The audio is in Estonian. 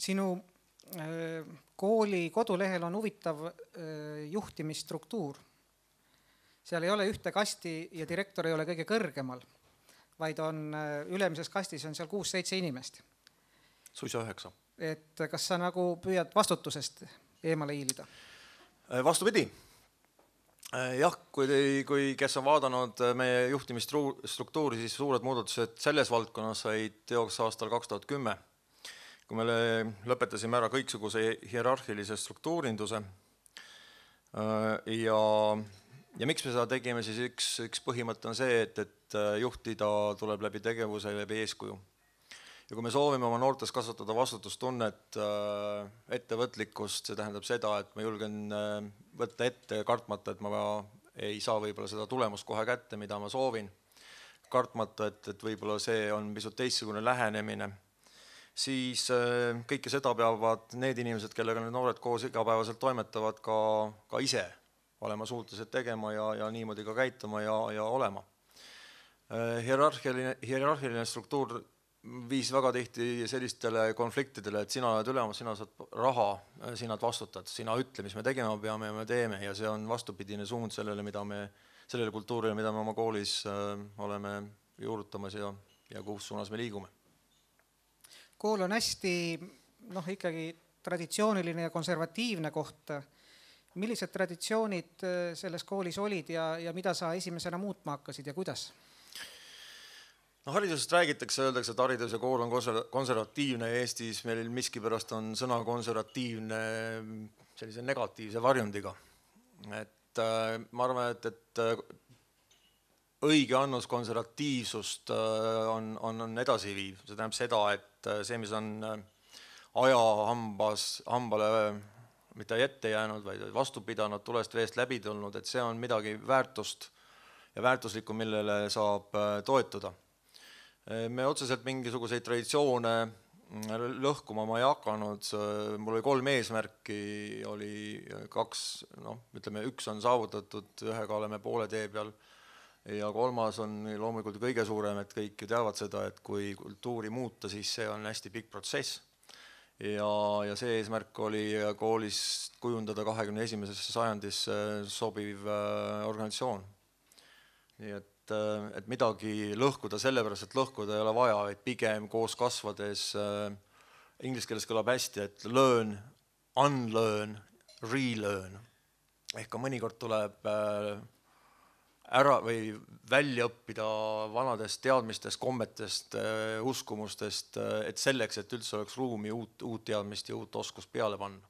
sinu äh, kooli kodulehel on huvitav äh, juhtimisstruktuur. seal ei ole ühte kasti ja direktor ei ole kõige kõrgemal, vaid on äh, ülemises kastis on seal kuus-seitse inimest. suisa üheksa. et kas sa nagu püüad vastutusest eemale hiilida? vastupidi jah, kui, kui kes on vaadanud meie juhtimisstruktuuri, siis suured muudatused selles valdkonnas said teoks aastal kaks tuhat kümme kui me lõpetasime ära kõiksuguse hierarhilise struktuurinduse äh, ja, ja miks me seda tegime, siis üks, üks põhimõte on see, et, et äh, juhtida tuleb läbi tegevuse, läbi eeskuju. ja kui me soovime oma noortes kasvatada vastutustunnet, äh, ettevõtlikkust, see tähendab seda, et ma julgen võtta ette kartmata, et ma ei saa võib-olla seda tulemust kohe kätte, mida ma soovin kartmata, et, et võib-olla see on pisut teistsugune lähenemine siis eh, kõike seda peavad need inimesed, kellega need noored koos igapäevaselt toimetavad, ka, ka ise olema suutelised tegema ja, ja niimoodi ka käituma ja, ja olema. Eh, hierarhiline, hierarhiline struktuur viis väga tihti sellistele konfliktidele, et sina oled ülemus, sina saad raha, eh, sina vastutad, sina ütle, mis me tegema peame ja me teeme ja see on vastupidine suund sellele, mida me, sellele kultuurile, mida me oma koolis öö, oleme juurutamas ja, ja kus suunas me liigume kool on hästi noh, ikkagi traditsiooniline ja konservatiivne koht. millised traditsioonid äh, selles koolis olid ja, ja mida sa esimesena muutma hakkasid ja kuidas? no haridusest räägitakse, öeldakse, et haridus ja kool on konservatiivne Eestis, meil miskipärast on sõna konservatiivne sellise negatiivse varjundiga. et äh, ma arvan, et, et äh, õige annus konservatiivsust äh, on, on, on edasiviiv, see tähendab seda, et äh, see, mis on äh, ajahambas, hambale mitte ette jäänud, vaid vastu pidanud, tulest veest läbi tulnud, et see on midagi väärtust ja väärtuslikku, millele saab toetuda. me otseselt mingisuguseid traditsioone lõhkuma ma ei hakanud, mul oli kolm eesmärki, oli kaks, noh, ütleme, üks on saavutatud, ühega oleme poole tee peal ja kolmas on loomulikult kõige suurem, et kõik ju teavad seda, et kui kultuuri muuta, siis see on hästi pikk protsess. ja, ja see eesmärk oli koolis kujundada kahekümne esimesesse sajandisse sobiv äh, organisatsioon. nii et, äh, et midagi lõhkuda sellepärast, et lõhkuda ei ole vaja, vaid pigem koos kasvades äh,, inglise keeles kõlab hästi, et learn, unlearn, relearn ehk ka mõnikord tuleb äh, ära või välja õppida vanadest teadmistest, kommetest, äh, uskumustest, äh, et selleks, et üldse oleks ruumi uut, uut teadmist ja uut oskust peale panna.